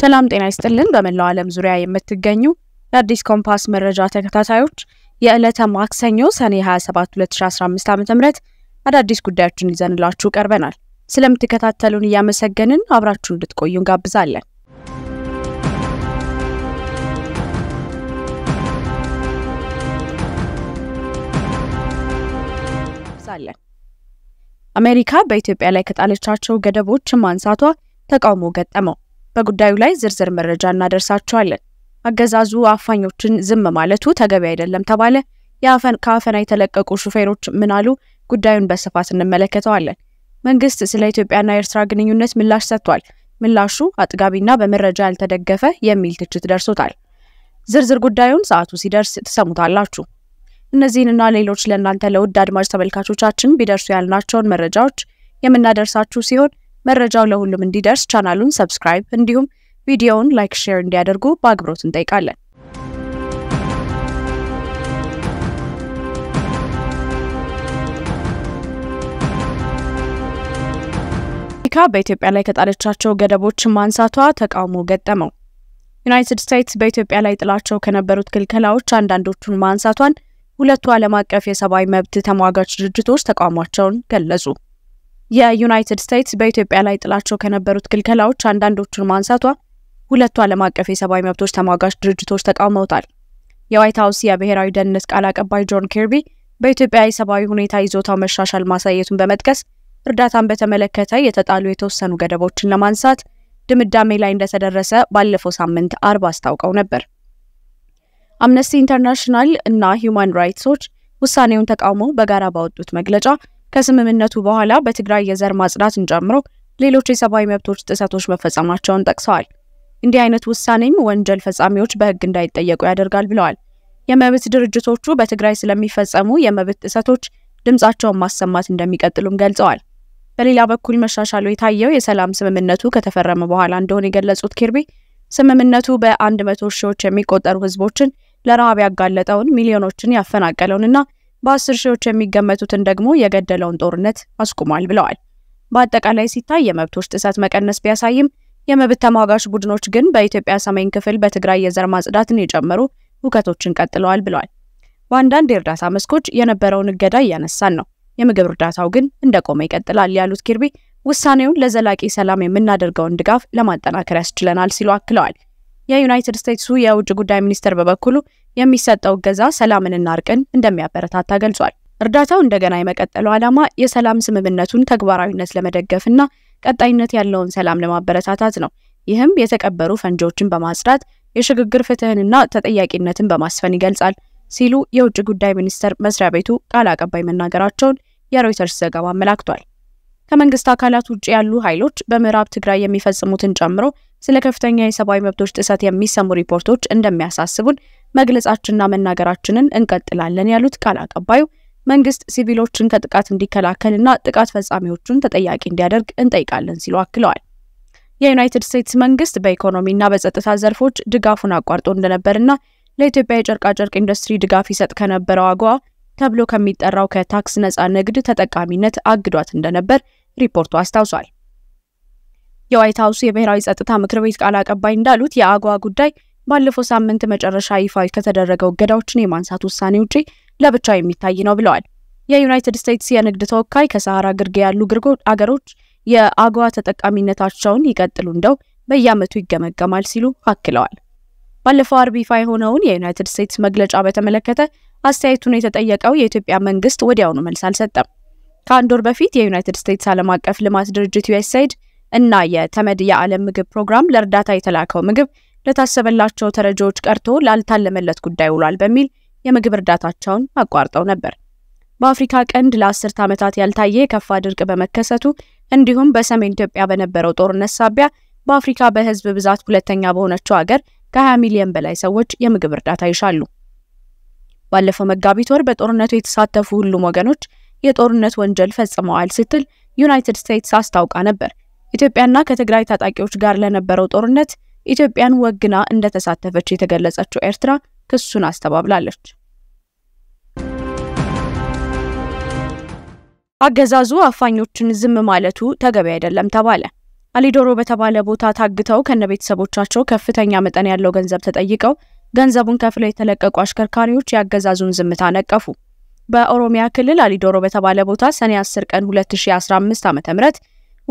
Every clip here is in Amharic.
ሰላም ጤና ይስጥልን። በመላው ዓለም ዙሪያ የምትገኙ የአዲስ ኮምፓስ መረጃ ተከታታዮች የዕለተ ማክሰኞ ሰኔ 27 2015 ዓ.ም አዳዲስ ጉዳዮችን ይዘንላችሁ ቀርበናል። ስለምትከታተሉን እያመሰገንን አብራችሁ እንድትቆዩ እንጋብዛለን። አሜሪካ በኢትዮጵያ ላይ ከጣለቻቸው ገደቦች ማንሳቷ ተቃውሞ ገጠመው። በጉዳዩ ላይ ዝርዝር መረጃ እናደርሳቸዋለን። አገዛዙ አፋኞችን ዝም ማለቱ ተገቢ አይደለም ተባለ። የአፈን ከአፈና የተለቀቁ ሹፌሮች ምን አሉ? ጉዳዩን በስፋት እንመለከተዋለን። መንግስት ስለ ኢትዮጵያና ኤርትራ ግንኙነት ምላሽ ሰጥቷል። ምላሹ አጥጋቢና በመረጃ ያልተደገፈ የሚል ትችት ደርሶታል። ዝርዝር ጉዳዩን ሰዓቱ ሲደርስ ትሰሙታላችሁ። እነዚህንና ሌሎች ለእናንተ ለውድ አድማጭ ተመልካቾቻችን ቢደርሱ ያልናቸውን መረጃዎች የምናደርሳችሁ ሲሆን መረጃው ለሁሉም እንዲደርስ ቻናሉን ሰብስክራይብ እንዲሁም ቪዲዮውን ላይክ፣ ሼር እንዲያደርጉ በአክብሮት እንጠይቃለን። አሜሪካ በኢትዮጵያ ላይ ከጣለቻቸው ገደቦች ማንሳቷ ተቃውሞ ገጠመው። ዩናይትድ ስቴትስ በኢትዮጵያ ላይ ጥላቸው ከነበሩት ክልከላዎች አንዳንዶቹን ማንሳቷን ሁለቱ ዓለም አቀፍ የሰብአዊ መብት ተሟጋች ድርጅቶች ተቃውሟቸውን ገለጹ። የዩናይትድ ስቴትስ በኢትዮጵያ ላይ ጥላቸው ከነበሩት ክልከላዎች አንዳንዶቹን ማንሳቷ ሁለቱ ዓለም አቀፍ የሰብአዊ መብቶች ተሟጋች ድርጅቶች ተቃውመውታል። የዋይት ሀውስ የብሔራዊ ደህንነት ቃል አቀባይ ጆን ኬርቢ በኢትዮጵያ የሰብአዊ ሁኔታ ይዞታው መሻሻል ማሳየቱን በመጥቀስ እርዳታን በተመለከተ የተጣሉ የተወሰኑ ገደቦችን ለማንሳት ድምዳሜ ላይ እንደተደረሰ ባለፈው ሳምንት አርብ አስታውቀው ነበር። አምነስቲ ኢንተርናሽናል እና ሂዩማን ራይትስ ዎች ውሳኔውን ተቃውሞ በጋራ ባወጡት መግለጫ ከስምምነቱ በኋላ በትግራይ የዘር ማጽዳትን ጨምሮ ሌሎች የሰብአዊ መብቶች ጥሰቶች መፈጸማቸውን ጠቅሰዋል። እንዲህ አይነት ውሳኔም ወንጀል ፈጻሚዎች በህግ እንዳይጠየቁ ያደርጋል ብለዋል። የመብት ድርጅቶቹ በትግራይ ስለሚፈጸሙ የመብት ጥሰቶች ድምጻቸውን ማሰማት እንደሚቀጥሉም ገልጸዋል። በሌላ በኩል መሻሻሉ የታየው የሰላም ስምምነቱ ከተፈረመ በኋላ እንደሆነ የገለጹት ኪርቢ ስምምነቱ በአንድ መቶ ሺዎች የሚቆጠሩ ህዝቦችን ለረሃብ ያጋለጠውን ሚሊዮኖችን ያፈናቀለውንና በአስር ሺዎች የሚገመቱትን ደግሞ የገደለውን ጦርነት አስቁሟል ብለዋል። በአጠቃላይ ሲታይ የመብቶች ጥሰት መቀነስ ቢያሳይም የመብት ተሟጋች ቡድኖች ግን በኢትዮጵያ ሰሜን ክፍል በትግራይ የዘር ማጽዳትን የጨመሩ ሁከቶችን ቀጥለዋል ብለዋል። በአንዳንድ የእርዳታ መስኮች የነበረውን እገዳ እያነሳን ነው፣ የምግብ እርዳታው ግን እንደቆመ ይቀጥላል ያሉት ኪርቢ ውሳኔውን ለዘላቂ ሰላም የምናደርገውን ድጋፍ ለማጠናከር ያስችለናል ሲሉ አክለዋል። የዩናይትድ ስቴትሱ የውጭ ጉዳይ ሚኒስትር በበኩሉ የሚሰጠው እገዛ ሰላምንና እርቅን እንደሚያበረታታ ገልጿል። እርዳታው እንደገና የመቀጠሉ ዓላማ የሰላም ስምምነቱን ተግባራዊነት ለመደገፍና ቀጣይነት ያለውን ሰላም ለማበረታታት ነው። ይህም የተቀበሩ ፈንጂዎችን በማጽዳት የሽግግር ፍትህንና ተጠያቂነትን በማስፈን ይገልጻል ሲሉ የውጭ ጉዳይ ሚኒስቴር መስሪያ ቤቱ ቃል አቀባይ መናገራቸውን የሮይተርስ ዘገባ አመላክቷል። ከመንግስት አካላት ውጭ ያሉ ኃይሎች በምዕራብ ትግራይ የሚፈጽሙትን ጨምሮ ስለ ከፍተኛ የሰብአዊ መብቶች ጥሰት የሚሰሙ ሪፖርቶች እንደሚያሳስቡን መግለጻችንና መናገራችንን እንቀጥላለን ያሉት ቃል አቀባዩ መንግስት ሲቪሎችን ከጥቃት እንዲከላከልና ጥቃት ፈጻሚዎቹን ተጠያቂ እንዲያደርግ እንጠይቃለን ሲሉ አክለዋል። የዩናይትድ ስቴትስ መንግስት በኢኮኖሚና በጸጥታ ዘርፎች ድጋፉን አቋርጦ እንደነበርና ለኢትዮጵያ የጨርቃጨርቅ ኢንዱስትሪ ድጋፍ ይሰጥ ከነበረው አጓ ተብሎ ከሚጠራው ከታክስ ነፃ ንግድ ተጠቃሚነት አግዷት እንደነበር ሪፖርቱ አስታውሷል። የዋይት ሀውስ የብሔራዊ ጸጥታ ምክር ቤት ቃል አቀባይ እንዳሉት የአጓ ጉዳይ ባለፈው ሳምንት መጨረሻ ይፋ ከተደረገው እገዳዎችን የማንሳት ውሳኔ ውጪ ለብቻ የሚታይ ነው ብለዋል። የዩናይትድ ስቴትስ የንግድ ተወካይ ከሰሃራ ግርጌ ያሉ ግርጎ አገሮች የአጓ ተጠቃሚነታቸውን ይቀጥሉ እንደው በየዓመቱ ይገመገማል ሲሉ አክለዋል። ባለፈው አርብ ይፋ የሆነውን የዩናይትድ ስቴትስ መግለጫ በተመለከተ አስተያየቱን የተጠየቀው የኢትዮጵያ መንግስት ወዲያውኑ መልስ አልሰጠም። ከአንድ ወር በፊት የዩናይትድ ስቴትስ ዓለም አቀፍ ልማት ድርጅት ዩኤስኤይድ እና የተመድ የዓለም ምግብ ፕሮግራም ለእርዳታ የተላከው ምግብ ለታሰበላቸው ተረጂዎች ቀርቶ ላልታለመለት ጉዳይ ውሏል በሚል የምግብ እርዳታቸውን አቋርጠው ነበር። በአፍሪካ ቀንድ ለአስርት ዓመታት ያልታየ የከፋ ድርቅ በመከሰቱ እንዲሁም በሰሜን ኢትዮጵያ በነበረው ጦርነት ሳቢያ በአፍሪካ በህዝብ ብዛት ሁለተኛ በሆነችው ሀገር ከ20 ሚሊዮን በላይ ሰዎች የምግብ እርዳታ ይሻሉ። ባለፈው መጋቢት ወር በጦርነቱ የተሳተፉ ሁሉም ወገኖች የጦርነት ወንጀል ፈጽመዋል ስትል ዩናይትድ ስቴትስ አስታውቃ ነበር። ኢትዮጵያና ከትግራይ ታጣቂዎች ጋር ለነበረው ጦርነት ኢትዮጵያን ወግና እንደተሳተፈች የተገለጸችው ኤርትራ ክሱን አስተባብላለች። አገዛዙ አፋኞችን ዝም ማለቱ ተገቢ አይደለም ተባለ። አሊዶሮ በተባለ ቦታ ታግተው ከነቤተሰቦቻቸው ከፍተኛ መጠን ያለው ገንዘብ ተጠይቀው ገንዘቡን ከፍለው የተለቀቁ አሽከርካሪዎች የአገዛዙን ዝምታ ነቀፉ። በኦሮሚያ ክልል አሊዶሮ በተባለ ቦታ ሰኔ 10 ቀን 2015 ዓ.ም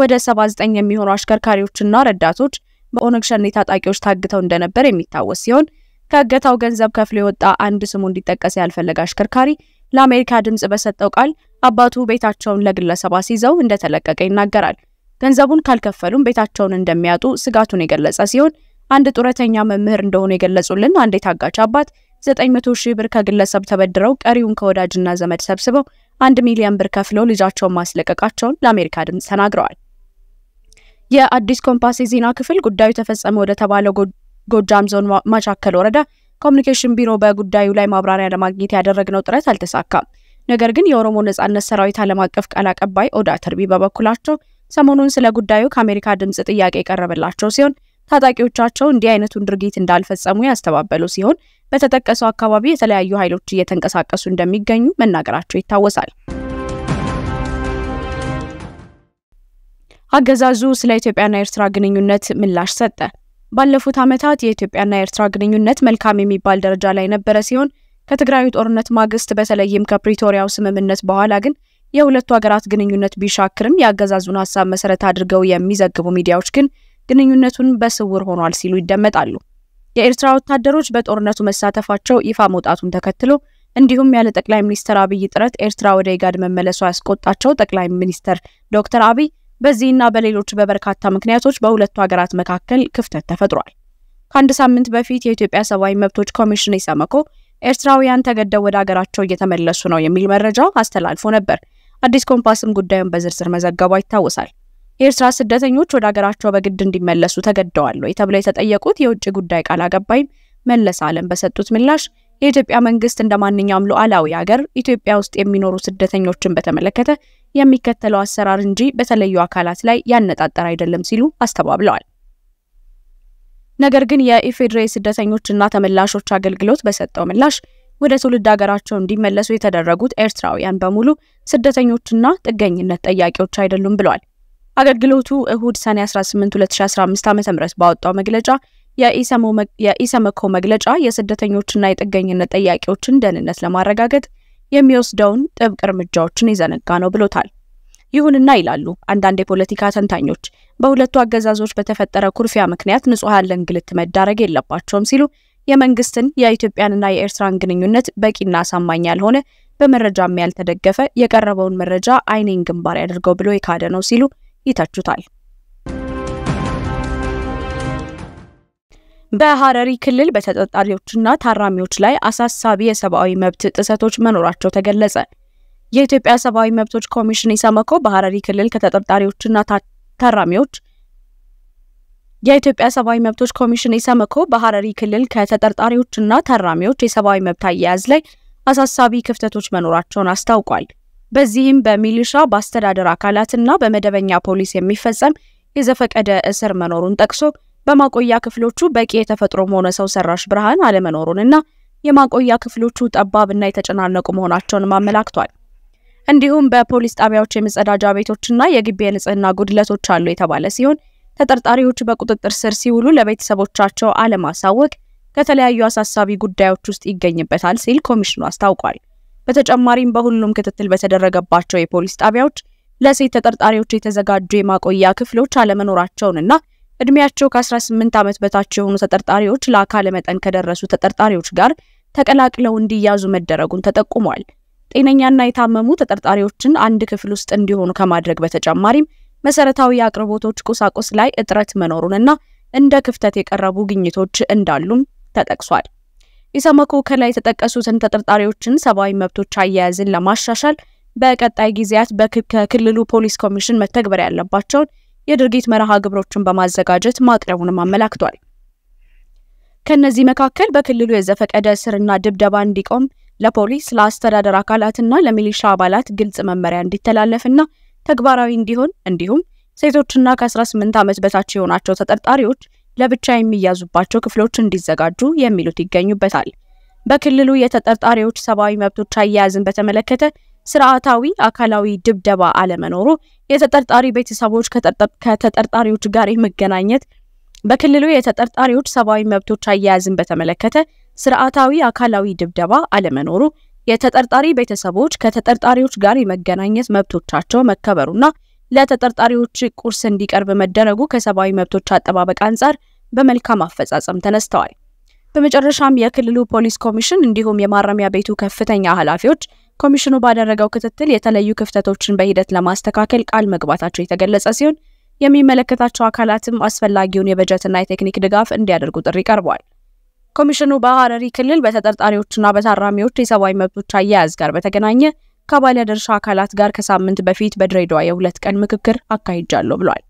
ወደ 79 የሚሆኑ አሽከርካሪዎችና ረዳቶች በኦነግ ሸኔ ታጣቂዎች ታግተው እንደነበር የሚታወስ ሲሆን ከእገታው ገንዘብ ከፍሎ የወጣ አንድ ስሙ እንዲጠቀስ ያልፈለገ አሽከርካሪ ለአሜሪካ ድምጽ በሰጠው ቃል አባቱ ቤታቸውን ለግለሰብ አስይዘው እንደተለቀቀ ይናገራል። ገንዘቡን ካልከፈሉም ቤታቸውን እንደሚያጡ ስጋቱን የገለጸ ሲሆን አንድ ጡረተኛ መምህር እንደሆኑ የገለጹልን አንድ የታጋች አባት 900 ሺህ ብር ከግለሰብ ተበድረው ቀሪውን ከወዳጅና ዘመድ ሰብስበው አንድ ሚሊዮን ብር ከፍለው ልጃቸውን ማስለቀቃቸውን ለአሜሪካ ድምጽ ተናግረዋል። የአዲስ ኮምፓስ የዜና ክፍል ጉዳዩ ተፈጸመ ወደ ተባለው ጎጃም ዞን ማቻከል ወረዳ ኮሚኒኬሽን ቢሮ በጉዳዩ ላይ ማብራሪያ ለማግኘት ያደረግነው ጥረት አልተሳካም። ነገር ግን የኦሮሞ ነጻነት ሰራዊት ዓለም አቀፍ ቃል አቀባይ ኦዳ ተርቢ በበኩላቸው ሰሞኑን ስለ ጉዳዩ ከአሜሪካ ድምፅ ጥያቄ የቀረበላቸው ሲሆን ታጣቂዎቻቸው እንዲህ አይነቱን ድርጊት እንዳልፈጸሙ ያስተባበሉ ሲሆን በተጠቀሰው አካባቢ የተለያዩ ኃይሎች እየተንቀሳቀሱ እንደሚገኙ መናገራቸው ይታወሳል። አገዛዙ ስለ ኢትዮጵያና ኤርትራ ግንኙነት ምላሽ ሰጠ። ባለፉት ዓመታት የኢትዮጵያና ኤርትራ ግንኙነት መልካም የሚባል ደረጃ ላይ ነበረ ሲሆን ከትግራዩ ጦርነት ማግስት በተለይም ከፕሪቶሪያው ስምምነት በኋላ ግን የሁለቱ ሀገራት ግንኙነት ቢሻክርም የአገዛዙን ሀሳብ መሰረት አድርገው የሚዘግቡ ሚዲያዎች ግን ግንኙነቱን በስውር ሆኗል ሲሉ ይደመጣሉ። የኤርትራ ወታደሮች በጦርነቱ መሳተፋቸው ይፋ መውጣቱን ተከትሎ እንዲሁም ያለ ጠቅላይ ሚኒስትር አብይ ጥረት ኤርትራ ወደ ኢጋድ መመለሷ ያስቆጣቸው ጠቅላይ ሚኒስትር ዶክተር አብይ በዚህና በሌሎች በበርካታ ምክንያቶች በሁለቱ ሀገራት መካከል ክፍተት ተፈጥሯል። ከአንድ ሳምንት በፊት የኢትዮጵያ ሰብአዊ መብቶች ኮሚሽን ኢሰመኮ ኤርትራውያን ተገደው ወደ ሀገራቸው እየተመለሱ ነው የሚል መረጃ አስተላልፎ ነበር። አዲስ ኮምፓስም ጉዳዩን በዝርዝር መዘገቧ ይታወሳል። የኤርትራ ስደተኞች ወደ ሀገራቸው በግድ እንዲመለሱ ተገደዋል ወይ ተብለው የተጠየቁት የውጭ ጉዳይ ቃል አቀባይም መለስ አለም በሰጡት ምላሽ የኢትዮጵያ መንግስት እንደ ማንኛውም ሉዓላዊ ሀገር ኢትዮጵያ ውስጥ የሚኖሩ ስደተኞችን በተመለከተ የሚከተለው አሰራር እንጂ በተለዩ አካላት ላይ ያነጣጠረ አይደለም ሲሉ አስተባብለዋል። ነገር ግን የኢፌዴሪ ስደተኞችና ተመላሾች አገልግሎት በሰጠው ምላሽ ወደ ትውልድ ሀገራቸው እንዲመለሱ የተደረጉት ኤርትራውያን በሙሉ ስደተኞችና ጥገኝነት ጠያቂዎች አይደሉም ብሏል። አገልግሎቱ እሁድ ሰኔ 18 2015 ዓ.ም ባወጣው መግለጫ የኢሰመኮ መግለጫ የስደተኞችና የጥገኝነት ጠያቂዎችን ደህንነት ለማረጋገጥ የሚወስደውን ጥብቅ እርምጃዎችን የዘነጋ ነው ብሎታል። ይሁንና ይላሉ አንዳንድ የፖለቲካ ተንታኞች በሁለቱ አገዛዞች በተፈጠረ ኩርፊያ ምክንያት ንጹሐን ለእንግልት መዳረግ የለባቸውም ሲሉ የመንግስትን የኢትዮጵያንና የኤርትራን ግንኙነት በቂና አሳማኝ ያልሆነ በመረጃም ያልተደገፈ የቀረበውን መረጃ አይኔን ግንባር ያደርገው ብሎ የካደ ነው ሲሉ ይተቹታል። በሐረሪ ክልል በተጠርጣሪዎችና ታራሚዎች ላይ አሳሳቢ የሰብአዊ መብት ጥሰቶች መኖራቸው ተገለጸ። የኢትዮጵያ ሰብአዊ መብቶች ኮሚሽን ኢሰመኮ በሐረሪ ክልል ከተጠርጣሪዎችና ታራሚዎች የኢትዮጵያ ሰብአዊ መብቶች ኮሚሽን ኢሰመኮ በሐረሪ ክልል ከተጠርጣሪዎችና ታራሚዎች የሰብአዊ መብት አያያዝ ላይ አሳሳቢ ክፍተቶች መኖራቸውን አስታውቋል። በዚህም በሚሊሻ በአስተዳደር አካላትና በመደበኛ ፖሊስ የሚፈጸም የዘፈቀደ እስር መኖሩን ጠቅሶ በማቆያ ክፍሎቹ በቂ የተፈጥሮም ሆነ ሰው ሰራሽ ብርሃን አለመኖሩንና የማቆያ ክፍሎቹ ጠባብና የተጨናነቁ መሆናቸውንም አመላክቷል። እንዲሁም በፖሊስ ጣቢያዎች የመጸዳጃ ቤቶችና የግቢ የንጽህና ጉድለቶች አሉ የተባለ ሲሆን ተጠርጣሪዎች በቁጥጥር ስር ሲውሉ ለቤተሰቦቻቸው አለማሳወቅ ከተለያዩ አሳሳቢ ጉዳዮች ውስጥ ይገኝበታል ሲል ኮሚሽኑ አስታውቋል። በተጨማሪም በሁሉም ክትትል በተደረገባቸው የፖሊስ ጣቢያዎች ለሴት ተጠርጣሪዎች የተዘጋጁ የማቆያ ክፍሎች አለመኖራቸውንና እድሜያቸው ከ18 ዓመት በታች የሆኑ ተጠርጣሪዎች ለአካለ መጠን ከደረሱ ተጠርጣሪዎች ጋር ተቀላቅለው እንዲያዙ መደረጉን ተጠቁሟል። ጤነኛና የታመሙ ተጠርጣሪዎችን አንድ ክፍል ውስጥ እንዲሆኑ ከማድረግ በተጨማሪም መሰረታዊ አቅርቦቶች ቁሳቁስ ላይ እጥረት መኖሩንና እንደ ክፍተት የቀረቡ ግኝቶች እንዳሉም ተጠቅሷል። ኢሰመኮ ከላይ የተጠቀሱትን ተጠርጣሪዎችን ሰብአዊ መብቶች አያያዝን ለማሻሻል በቀጣይ ጊዜያት ከክልሉ ፖሊስ ኮሚሽን መተግበር ያለባቸውን የድርጊት መርሃ ግብሮችን በማዘጋጀት ማቅረቡንም አመላክቷል። ከነዚህ መካከል በክልሉ የዘፈቀደ እስርና ድብደባ እንዲቆም ለፖሊስ ለአስተዳደር አካላትና ለሚሊሻ አባላት ግልጽ መመሪያ እንዲተላለፍና ተግባራዊ እንዲሆን እንዲሁም ሴቶችና ከ18 ዓመት በታች የሆናቸው ተጠርጣሪዎች ለብቻ የሚያዙባቸው ክፍሎች እንዲዘጋጁ የሚሉት ይገኙበታል። በክልሉ የተጠርጣሪዎች ሰብአዊ መብቶች አያያዝን በተመለከተ ስርዓታዊ አካላዊ ድብደባ አለመኖሩ፣ የተጠርጣሪ ቤተሰቦች ከተጠርጣሪዎች ጋር የመገናኘት በክልሉ የተጠርጣሪዎች ሰብአዊ መብቶች አያያዝን በተመለከተ ስርዓታዊ አካላዊ ድብደባ አለመኖሩ፣ የተጠርጣሪ ቤተሰቦች ከተጠርጣሪዎች ጋር የመገናኘት መብቶቻቸው መከበሩና ለተጠርጣሪዎች ቁርስ እንዲቀርብ መደረጉ ከሰብአዊ መብቶች አጠባበቅ አንጻር በመልካም አፈጻጸም ተነስተዋል። በመጨረሻም የክልሉ ፖሊስ ኮሚሽን እንዲሁም የማረሚያ ቤቱ ከፍተኛ ኃላፊዎች ኮሚሽኑ ባደረገው ክትትል የተለዩ ክፍተቶችን በሂደት ለማስተካከል ቃል መግባታቸው የተገለጸ ሲሆን የሚመለከታቸው አካላትም አስፈላጊውን የበጀትና የቴክኒክ ድጋፍ እንዲያደርጉ ጥሪ ቀርቧል። ኮሚሽኑ በሐረሪ ክልል በተጠርጣሪዎችና በታራሚዎች የሰብአዊ መብቶች አያያዝ ጋር በተገናኘ ከባለድርሻ አካላት ጋር ከሳምንት በፊት በድሬዳዋ የሁለት ቀን ምክክር አካሂጃለሁ ብሏል።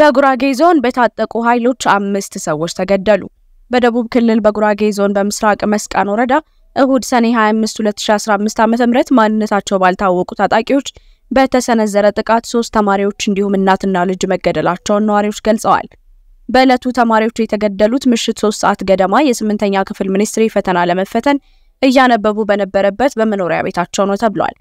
በጉራጌ ዞን በታጠቁ ኃይሎች አምስት ሰዎች ተገደሉ። በደቡብ ክልል በጉራጌ ዞን በምስራቅ መስቃን ወረዳ እሁድ ሰኔ 25 2015 ዓ.ም ማንነታቸው ባልታወቁ ታጣቂዎች በተሰነዘረ ጥቃት ሶስት ተማሪዎች እንዲሁም እናትና ልጅ መገደላቸውን ነዋሪዎች ገልጸዋል። በዕለቱ ተማሪዎቹ የተገደሉት ምሽት ሶስት ሰዓት ገደማ የስምንተኛ ክፍል ሚኒስትሪ ፈተና ለመፈተን እያነበቡ በነበረበት በመኖሪያ ቤታቸው ነው ተብሏል።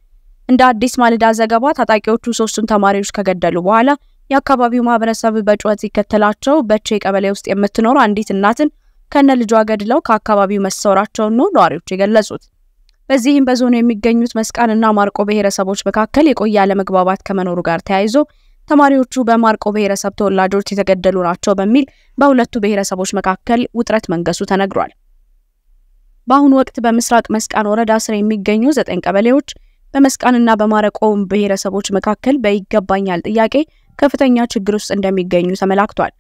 እንደ አዲስ ማለዳ ዘገባ ታጣቂዎቹ ሶስቱን ተማሪዎች ከገደሉ በኋላ የአካባቢው ማህበረሰብ በጩኸት ሲከተላቸው በቼ ቀበሌ ውስጥ የምትኖር አንዲት እናትን ከነ ልጇ ገድለው ከአካባቢው መሰወራቸውን ነው ነዋሪዎች የገለጹት። በዚህም በዞኑ የሚገኙት መስቃንና ማርቆ ብሔረሰቦች መካከል የቆየ አለመግባባት ከመኖሩ ጋር ተያይዞ ተማሪዎቹ በማርቆ ብሔረሰብ ተወላጆች የተገደሉ ናቸው በሚል በሁለቱ ብሔረሰቦች መካከል ውጥረት መንገሱ ተነግሯል። በአሁኑ ወቅት በምስራቅ መስቃን ወረዳ ስር የሚገኙ ዘጠኝ ቀበሌዎች በመስቃንና በማረቆ ብሔረሰቦች መካከል በይገባኛል ጥያቄ ከፍተኛ ችግር ውስጥ እንደሚገኙ ተመላክቷል።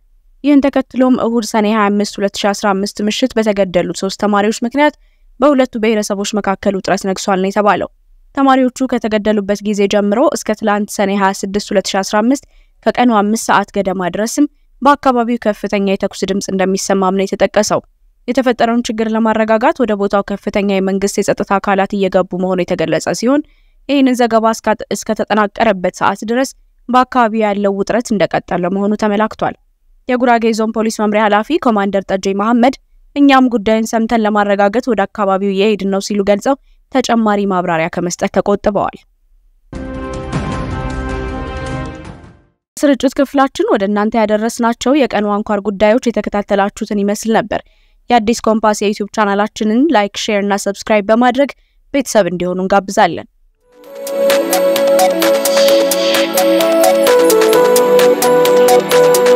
ይህን ተከትሎም እሁድ ሰኔ 25 2015 ምሽት በተገደሉት ሶስት ተማሪዎች ምክንያት በሁለቱ ብሔረሰቦች መካከል ውጥረት ነግሷል ነው የተባለው። ተማሪዎቹ ከተገደሉበት ጊዜ ጀምሮ እስከ ትላንት ሰኔ 26 2015 ከቀኑ አምስት ሰዓት ገደማ ድረስም በአካባቢው ከፍተኛ የተኩስ ድምፅ እንደሚሰማም ነው የተጠቀሰው። የተፈጠረውን ችግር ለማረጋጋት ወደ ቦታው ከፍተኛ የመንግስት የጸጥታ አካላት እየገቡ መሆኑ የተገለጸ ሲሆን ይህንን ዘገባ እስከተጠናቀረበት ሰዓት ድረስ በአካባቢው ያለው ውጥረት እንደቀጠለ መሆኑ ተመላክቷል። የጉራጌ ዞን ፖሊስ መምሪያ ኃላፊ ኮማንደር ጠጄ መሐመድ እኛም ጉዳዩን ሰምተን ለማረጋገጥ ወደ አካባቢው እየሄድን ነው ሲሉ ገልጸው ተጨማሪ ማብራሪያ ከመስጠት ተቆጥበዋል። ስርጭት ክፍላችን ወደ እናንተ ያደረስናቸው የቀኑ አንኳር ጉዳዮች የተከታተላችሁትን ይመስል ነበር። የአዲስ ኮምፓስ የዩቲዩብ ቻናላችንን ላይክ፣ ሼር እና ሰብስክራይብ በማድረግ ቤተሰብ እንዲሆኑ እንጋብዛለን። Thank you.